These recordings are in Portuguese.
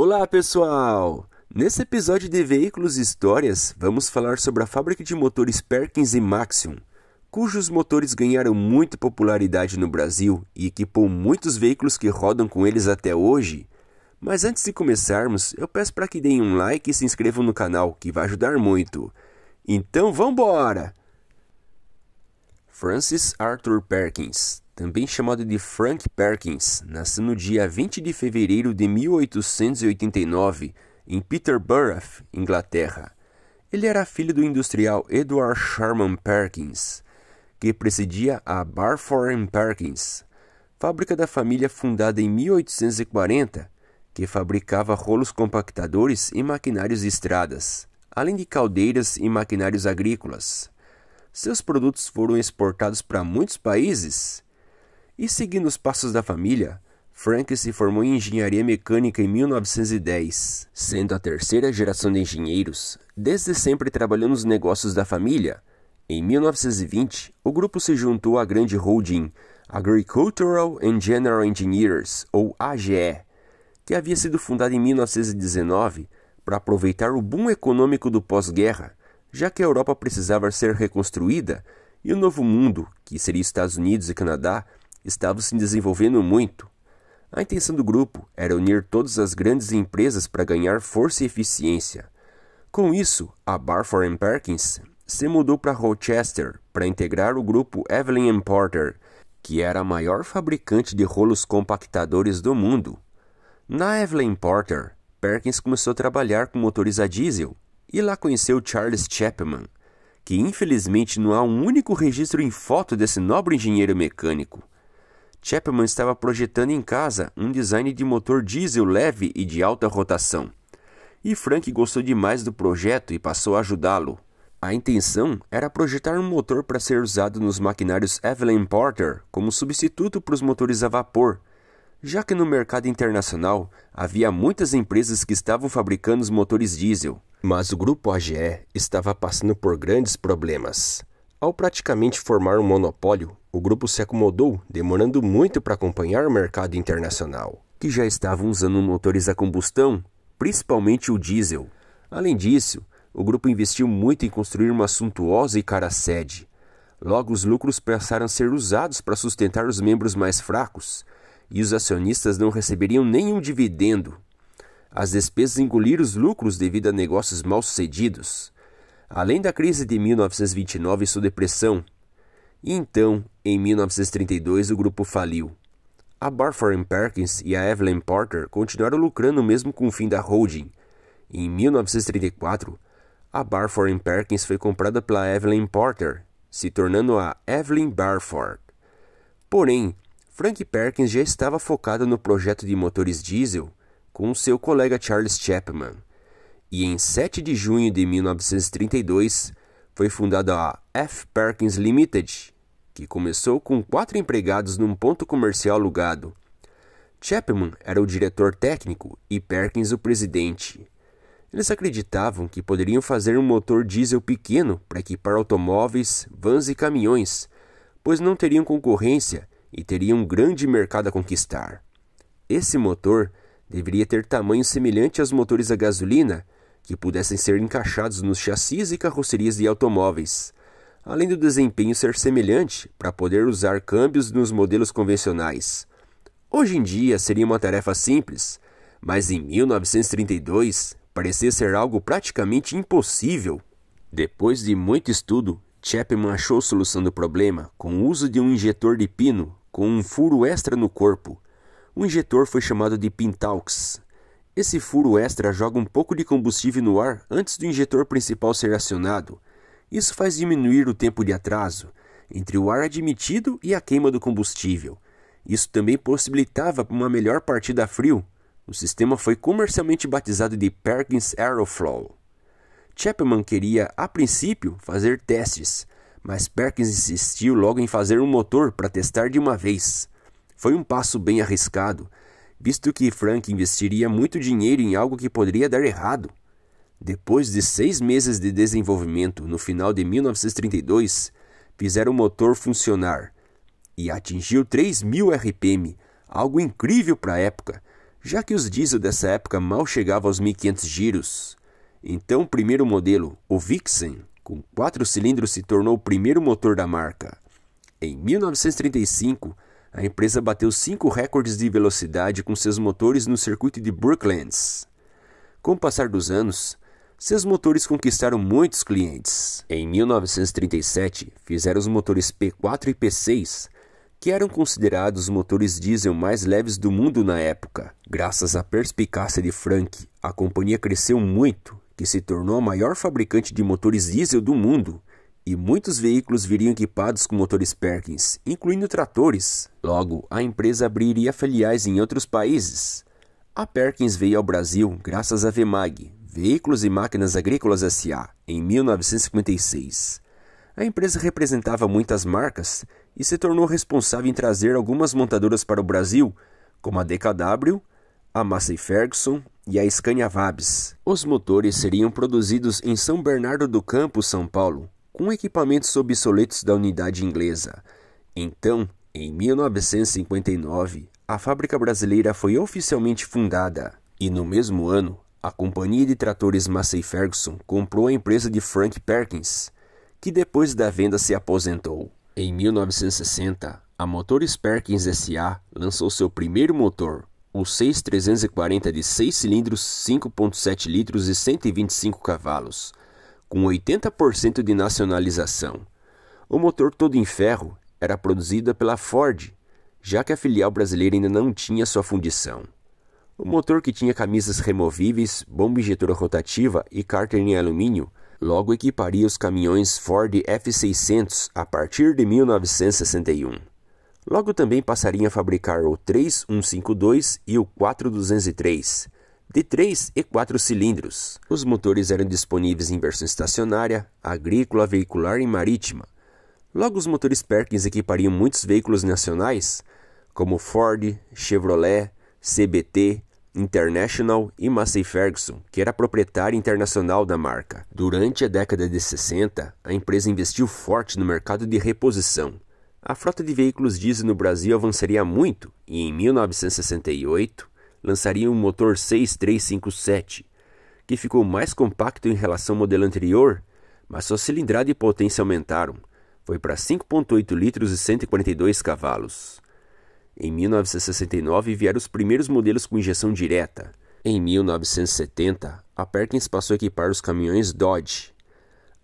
Olá, pessoal! Nesse episódio de Veículos e Histórias, vamos falar sobre a fábrica de motores Perkins e Maxim, cujos motores ganharam muita popularidade no Brasil e equipou muitos veículos que rodam com eles até hoje. Mas antes de começarmos, eu peço para que deem um like e se inscrevam no canal, que vai ajudar muito. Então, vambora! Francis Arthur Perkins também chamado de Frank Perkins, nasceu no dia 20 de fevereiro de 1889 em Peterborough, Inglaterra. Ele era filho do industrial Edward Sherman Perkins, que presidia a Barford Perkins, fábrica da família fundada em 1840, que fabricava rolos compactadores e maquinários de estradas, além de caldeiras e maquinários agrícolas. Seus produtos foram exportados para muitos países, e seguindo os passos da família, Frank se formou em engenharia mecânica em 1910. Sendo a terceira geração de engenheiros, desde sempre trabalhando nos negócios da família. Em 1920, o grupo se juntou à grande holding Agricultural and General Engineers, ou AGE, que havia sido fundada em 1919 para aproveitar o boom econômico do pós-guerra, já que a Europa precisava ser reconstruída e o Novo Mundo, que seria Estados Unidos e Canadá, estavam se desenvolvendo muito. A intenção do grupo era unir todas as grandes empresas para ganhar força e eficiência. Com isso, a Barford Perkins se mudou para Rochester para integrar o grupo Evelyn Porter, que era a maior fabricante de rolos compactadores do mundo. Na Evelyn Porter, Perkins começou a trabalhar com motores a diesel e lá conheceu Charles Chapman, que infelizmente não há um único registro em foto desse nobre engenheiro mecânico. Chapman estava projetando em casa um design de motor diesel leve e de alta rotação. E Frank gostou demais do projeto e passou a ajudá-lo. A intenção era projetar um motor para ser usado nos maquinários Evelyn Porter como substituto para os motores a vapor, já que no mercado internacional havia muitas empresas que estavam fabricando os motores diesel. Mas o grupo AGE estava passando por grandes problemas. Ao praticamente formar um monopólio, o grupo se acomodou, demorando muito para acompanhar o mercado internacional, que já estava usando motores a combustão, principalmente o diesel. Além disso, o grupo investiu muito em construir uma suntuosa e cara sede. Logo, os lucros passaram a ser usados para sustentar os membros mais fracos, e os acionistas não receberiam nenhum dividendo. As despesas engoliram os lucros devido a negócios mal sucedidos, além da crise de 1929 e sua depressão. então, em 1932, o grupo faliu. A Barford Perkins e a Evelyn Porter continuaram lucrando mesmo com o fim da holding. Em 1934, a Barford Perkins foi comprada pela Evelyn Porter, se tornando a Evelyn Barford. Porém, Frank Perkins já estava focado no projeto de motores diesel com seu colega Charles Chapman. E em 7 de junho de 1932 foi fundada a F. Perkins Limited, que começou com quatro empregados num ponto comercial alugado. Chapman era o diretor técnico e Perkins o presidente. Eles acreditavam que poderiam fazer um motor diesel pequeno para equipar automóveis, vans e caminhões, pois não teriam concorrência e teriam um grande mercado a conquistar. Esse motor deveria ter tamanho semelhante aos motores a gasolina, que pudessem ser encaixados nos chassis e carrocerias de automóveis além do desempenho ser semelhante para poder usar câmbios nos modelos convencionais. Hoje em dia seria uma tarefa simples, mas em 1932 parecia ser algo praticamente impossível. Depois de muito estudo, Chapman achou a solução do problema com o uso de um injetor de pino com um furo extra no corpo. O injetor foi chamado de Pintaux. Esse furo extra joga um pouco de combustível no ar antes do injetor principal ser acionado, isso faz diminuir o tempo de atraso entre o ar admitido e a queima do combustível. Isso também possibilitava uma melhor partida a frio. O sistema foi comercialmente batizado de Perkins Aeroflow. Chapman queria, a princípio, fazer testes, mas Perkins insistiu logo em fazer um motor para testar de uma vez. Foi um passo bem arriscado, visto que Frank investiria muito dinheiro em algo que poderia dar errado. Depois de seis meses de desenvolvimento, no final de 1932, fizeram o motor funcionar e atingiu 3.000 RPM, algo incrível para a época, já que os diesel dessa época mal chegavam aos 1.500 giros. Então, o primeiro modelo, o Vixen, com quatro cilindros, se tornou o primeiro motor da marca. Em 1935, a empresa bateu cinco recordes de velocidade com seus motores no circuito de Brooklands. Com o passar dos anos, seus motores conquistaram muitos clientes. Em 1937, fizeram os motores P4 e P6, que eram considerados os motores diesel mais leves do mundo na época. Graças à perspicácia de Frank, a companhia cresceu muito, que se tornou a maior fabricante de motores diesel do mundo, e muitos veículos viriam equipados com motores Perkins, incluindo tratores. Logo, a empresa abriria filiais em outros países. A Perkins veio ao Brasil graças à Vemag, Veículos e Máquinas Agrícolas SA, em 1956. A empresa representava muitas marcas e se tornou responsável em trazer algumas montadoras para o Brasil, como a DKW, a Massey Ferguson e a Scania Vabs. Os motores seriam produzidos em São Bernardo do Campo, São Paulo, com equipamentos obsoletos da unidade inglesa. Então, em 1959, a fábrica brasileira foi oficialmente fundada e no mesmo ano a companhia de tratores Massey Ferguson comprou a empresa de Frank Perkins, que depois da venda se aposentou. Em 1960, a Motores Perkins SA lançou seu primeiro motor, o 6340 de 6 cilindros, 5.7 litros e 125 cavalos, com 80% de nacionalização. O motor todo em ferro era produzido pela Ford, já que a filial brasileira ainda não tinha sua fundição. O motor que tinha camisas removíveis, bomba injetora rotativa e cárter em alumínio logo equiparia os caminhões Ford F600 a partir de 1961. Logo também passariam a fabricar o 3152 e o 4203, de 3 e 4 cilindros. Os motores eram disponíveis em versão estacionária, agrícola, veicular e marítima. Logo os motores Perkins equipariam muitos veículos nacionais, como Ford, Chevrolet, CBT, International e Massey Ferguson, que era proprietário internacional da marca. Durante a década de 60, a empresa investiu forte no mercado de reposição. A frota de veículos diesel no Brasil avançaria muito e, em 1968, lançaria um motor 6357, que ficou mais compacto em relação ao modelo anterior, mas sua cilindrada e potência aumentaram. Foi para 5,8 litros e 142 cavalos. Em 1969 vieram os primeiros modelos com injeção direta. Em 1970, a Perkins passou a equipar os caminhões Dodge.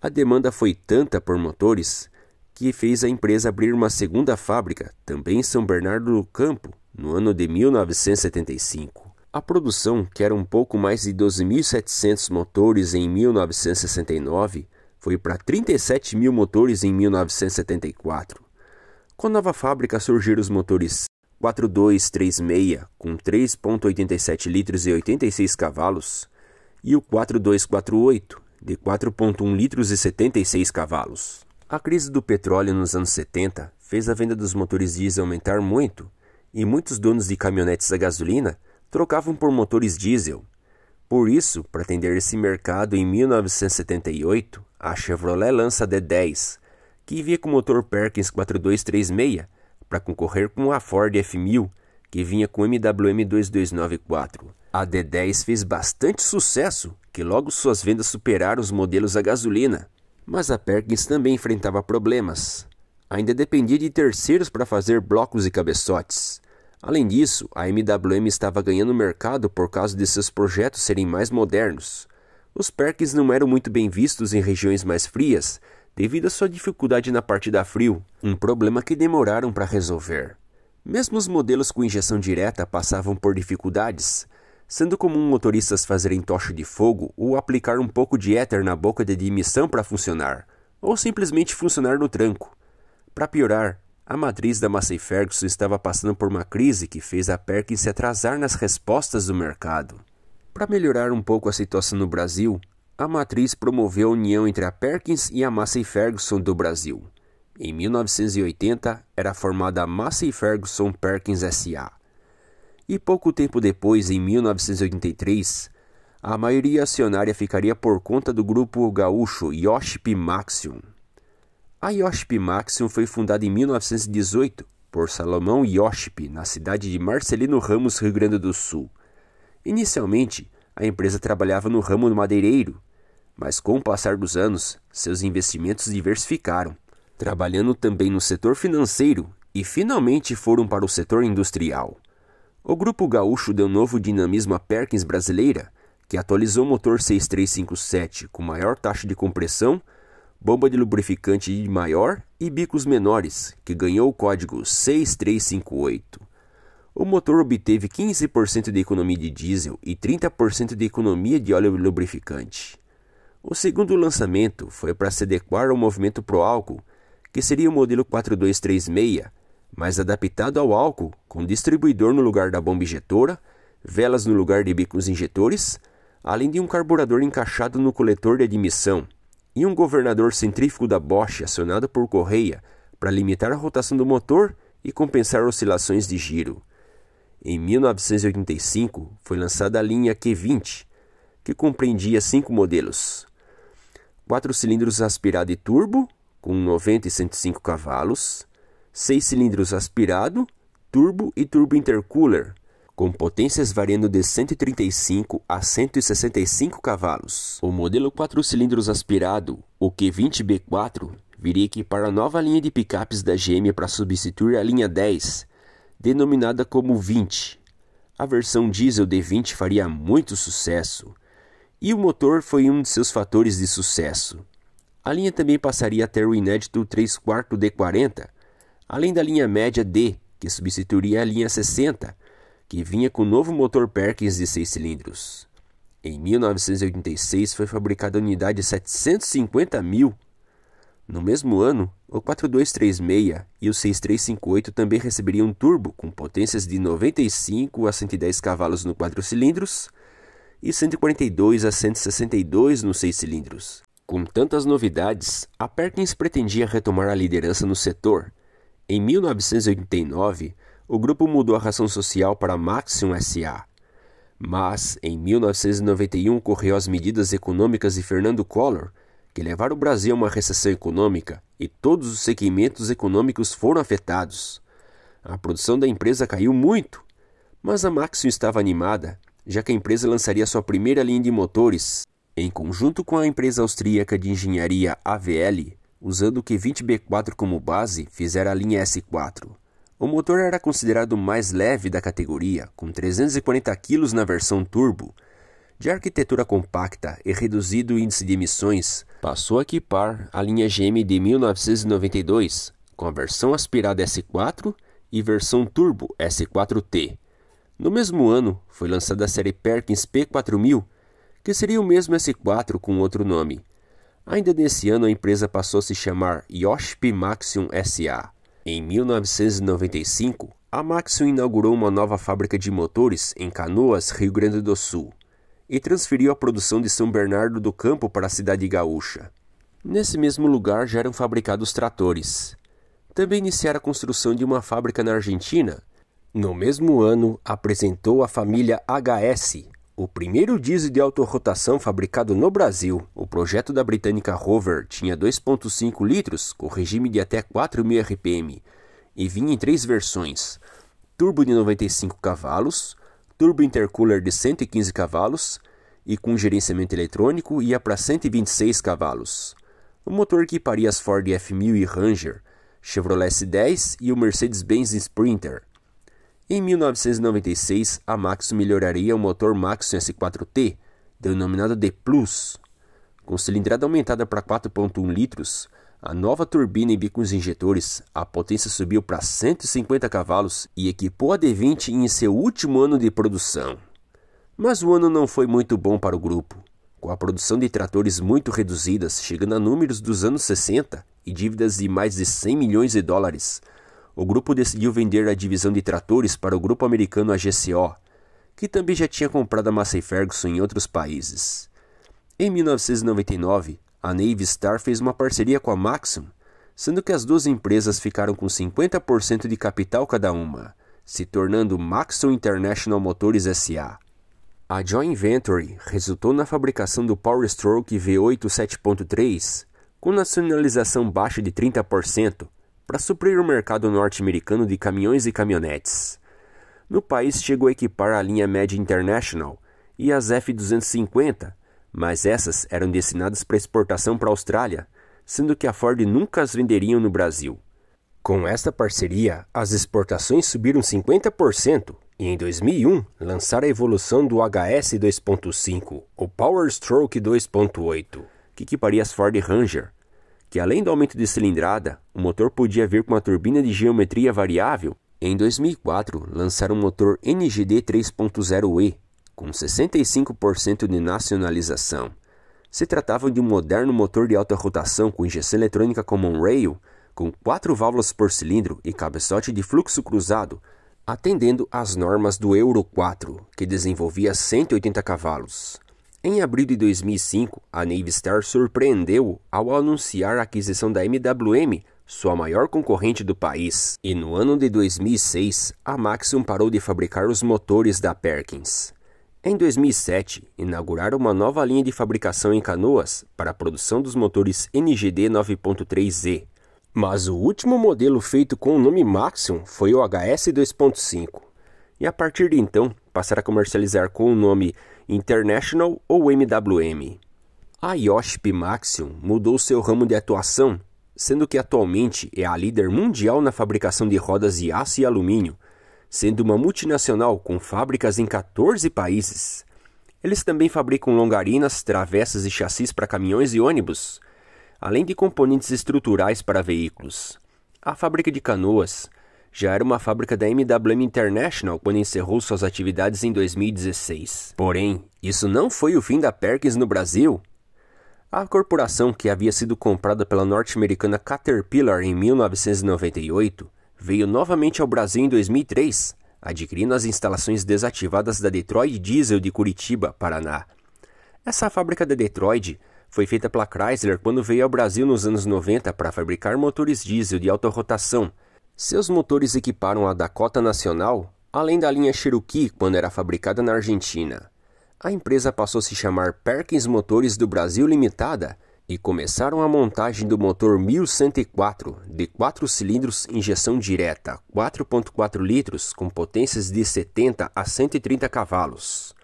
A demanda foi tanta por motores que fez a empresa abrir uma segunda fábrica, também em São Bernardo do Campo, no ano de 1975. A produção, que era um pouco mais de 12.700 motores em 1969, foi para 37 mil motores em 1974. Com a nova fábrica surgiram os motores 4236 com 3.87 litros e 86 cavalos e o 4248 de 4.1 litros e 76 cavalos. A crise do petróleo nos anos 70 fez a venda dos motores diesel aumentar muito e muitos donos de caminhonetes a gasolina trocavam por motores diesel. Por isso, para atender esse mercado, em 1978, a Chevrolet lança a D10, que via com motor Perkins 4236 para concorrer com a Ford F1000, que vinha com o MWM 2294. A D10 fez bastante sucesso, que logo suas vendas superaram os modelos a gasolina. Mas a Perkins também enfrentava problemas. Ainda dependia de terceiros para fazer blocos e cabeçotes. Além disso, a MWM estava ganhando mercado por causa de seus projetos serem mais modernos. Os Perkins não eram muito bem vistos em regiões mais frias, devido à sua dificuldade na partida a frio, um problema que demoraram para resolver. Mesmo os modelos com injeção direta passavam por dificuldades, sendo comum motoristas fazerem tocha de fogo ou aplicar um pouco de éter na boca de dimissão para funcionar, ou simplesmente funcionar no tranco. Para piorar, a matriz da Massey Ferguson estava passando por uma crise que fez a Perkins se atrasar nas respostas do mercado. Para melhorar um pouco a situação no Brasil, a matriz promoveu a união entre a Perkins e a Massey Ferguson do Brasil. Em 1980, era formada a Massey Ferguson Perkins SA. E pouco tempo depois, em 1983, a maioria acionária ficaria por conta do grupo gaúcho Yoship Maxium. A Yoship Maxium foi fundada em 1918 por Salomão Yoship, na cidade de Marcelino Ramos, Rio Grande do Sul. Inicialmente, a empresa trabalhava no ramo madeireiro, mas com o passar dos anos, seus investimentos diversificaram, trabalhando também no setor financeiro e finalmente foram para o setor industrial. O grupo gaúcho deu novo dinamismo à Perkins brasileira, que atualizou o motor 6357 com maior taxa de compressão, bomba de lubrificante de maior e bicos menores, que ganhou o código 6358. O motor obteve 15% de economia de diesel e 30% de economia de óleo lubrificante. O segundo lançamento foi para se adequar ao movimento pro álcool, que seria o modelo 4236, mas adaptado ao álcool, com distribuidor no lugar da bomba injetora, velas no lugar de bicos injetores, além de um carburador encaixado no coletor de admissão e um governador centrífugo da Bosch acionado por correia para limitar a rotação do motor e compensar oscilações de giro. Em 1985 foi lançada a linha Q20, que compreendia cinco modelos, 4 cilindros aspirado e turbo, com 90 e 105 cavalos, 6 cilindros aspirado, turbo e turbo intercooler, com potências variando de 135 a 165 cavalos. O modelo 4 cilindros aspirado, o Q20B4, viria equipar a nova linha de picapes da GM para substituir a linha 10, denominada como 20. A versão diesel D20 faria muito sucesso e o motor foi um de seus fatores de sucesso. A linha também passaria a ter o inédito 3 4 D40, além da linha média D, que substituiria a linha 60, que vinha com o novo motor Perkins de 6 cilindros. Em 1986 foi fabricada a unidade 750 mil. No mesmo ano, o 4236 e o 6358 também receberiam um turbo com potências de 95 a 110 cavalos no 4 cilindros e 142 a 162 nos seis cilindros. Com tantas novidades, a Perkins pretendia retomar a liderança no setor. Em 1989, o grupo mudou a ração social para Maxium SA. Mas, em 1991, ocorreu as medidas econômicas de Fernando Collor, que levaram o Brasil a uma recessão econômica e todos os segmentos econômicos foram afetados. A produção da empresa caiu muito, mas a Maxium estava animada já que a empresa lançaria sua primeira linha de motores em conjunto com a empresa austríaca de engenharia AVL, usando o Q20B4 como base, fizeram a linha S4. O motor era considerado o mais leve da categoria, com 340 kg na versão turbo. De arquitetura compacta e reduzido índice de emissões, passou a equipar a linha GM de 1992, com a versão aspirada S4 e versão turbo S4T. No mesmo ano, foi lançada a série Perkins P4000, que seria o mesmo S4 com outro nome. Ainda nesse ano, a empresa passou a se chamar Yoshpi Maxim SA. Em 1995, a Maxion inaugurou uma nova fábrica de motores em Canoas, Rio Grande do Sul, e transferiu a produção de São Bernardo do Campo para a cidade gaúcha. Nesse mesmo lugar já eram fabricados tratores. Também iniciaram a construção de uma fábrica na Argentina, no mesmo ano, apresentou a família HS, o primeiro diesel de autorrotação fabricado no Brasil. O projeto da britânica Rover tinha 2.5 litros, com regime de até 4.000 RPM, e vinha em três versões: turbo de 95 cavalos, turbo intercooler de 115 cavalos e com gerenciamento eletrônico ia para 126 cavalos. O motor equiparia as Ford F1000 e Ranger, Chevrolet S10 e o Mercedes-Benz Sprinter. Em 1996, a Maxo melhoraria o motor Maxo S4T, denominado D+, com cilindrada aumentada para 4.1 litros, a nova turbina e bicos injetores, a potência subiu para 150 cavalos e equipou a D20 em seu último ano de produção. Mas o ano não foi muito bom para o grupo. Com a produção de tratores muito reduzidas, chegando a números dos anos 60 e dívidas de mais de 100 milhões de dólares, o grupo decidiu vender a divisão de tratores para o grupo americano AGCO, que também já tinha comprado a Massey Ferguson em outros países. Em 1999, a Navy Star fez uma parceria com a Maxim, sendo que as duas empresas ficaram com 50% de capital cada uma, se tornando Maxim International Motors SA. A joint venture resultou na fabricação do Power Stroke V8 7.3, com nacionalização baixa de 30%, para suprir o mercado norte-americano de caminhões e caminhonetes. No país chegou a equipar a linha Med International e as F-250, mas essas eram destinadas para exportação para a Austrália, sendo que a Ford nunca as venderia no Brasil. Com esta parceria, as exportações subiram 50% e em 2001 lançaram a evolução do HS 2.5, o Power Stroke 2.8, que equiparia as Ford Ranger, que além do aumento de cilindrada, o motor podia vir com uma turbina de geometria variável, em 2004 lançaram o motor NGD 3.0E, com 65% de nacionalização. Se tratava de um moderno motor de alta rotação com injeção eletrônica Common Rail, com quatro válvulas por cilindro e cabeçote de fluxo cruzado, atendendo às normas do Euro 4, que desenvolvia 180 cavalos. Em abril de 2005, a Navistar surpreendeu ao anunciar a aquisição da MWM, sua maior concorrente do país. E no ano de 2006, a Maxim parou de fabricar os motores da Perkins. Em 2007, inauguraram uma nova linha de fabricação em canoas para a produção dos motores NGD 9.3Z. Mas o último modelo feito com o nome Maxim foi o HS 2.5 e a partir de então passará a comercializar com o nome International ou MWM. A IOSP Maxion mudou seu ramo de atuação, sendo que atualmente é a líder mundial na fabricação de rodas de aço e alumínio, sendo uma multinacional com fábricas em 14 países. Eles também fabricam longarinas, travessas e chassis para caminhões e ônibus, além de componentes estruturais para veículos. A fábrica de canoas já era uma fábrica da MWM International quando encerrou suas atividades em 2016. Porém, isso não foi o fim da Perkins no Brasil. A corporação, que havia sido comprada pela norte-americana Caterpillar em 1998, veio novamente ao Brasil em 2003, adquirindo as instalações desativadas da Detroit Diesel de Curitiba, Paraná. Essa fábrica da Detroit foi feita pela Chrysler quando veio ao Brasil nos anos 90 para fabricar motores diesel de alta rotação, seus motores equiparam a Dakota Nacional, além da linha Cherokee quando era fabricada na Argentina. A empresa passou a se chamar Perkins Motores do Brasil Limitada e começaram a montagem do motor 1104 de 4 cilindros injeção direta, 4.4 litros com potências de 70 a 130 cavalos,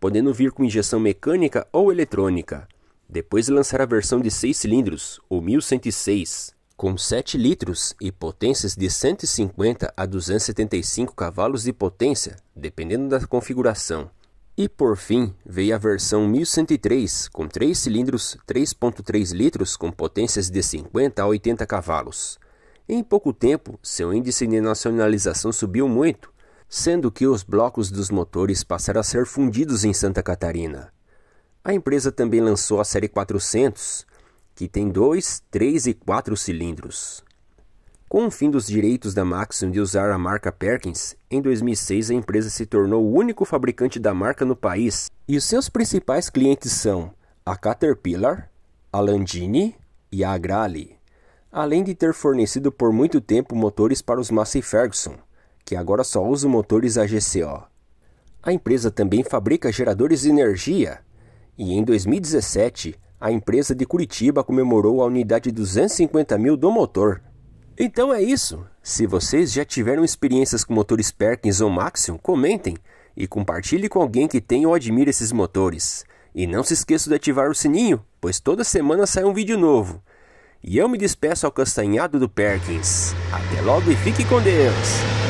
podendo vir com injeção mecânica ou eletrônica. Depois lançar a versão de 6 cilindros, o 1106, com 7 litros e potências de 150 a 275 cavalos de potência, dependendo da configuração. E por fim, veio a versão 1103 com 3 cilindros 3.3 litros com potências de 50 a 80 cavalos. Em pouco tempo, seu índice de nacionalização subiu muito, sendo que os blocos dos motores passaram a ser fundidos em Santa Catarina. A empresa também lançou a série 400, que tem dois, três e quatro cilindros. Com o fim dos direitos da Maxim de usar a marca Perkins, em 2006 a empresa se tornou o único fabricante da marca no país e os seus principais clientes são a Caterpillar, a Landini e a Agrale, além de ter fornecido por muito tempo motores para os Massey Ferguson, que agora só usa motores AGCO. A empresa também fabrica geradores de energia e em 2017 a empresa de Curitiba comemorou a unidade 250 mil do motor. Então é isso. Se vocês já tiveram experiências com motores Perkins ou Maxim, comentem e compartilhe com alguém que tenha ou admira esses motores. E não se esqueça de ativar o sininho, pois toda semana sai um vídeo novo. E eu me despeço ao castanhado do Perkins. Até logo e fique com Deus!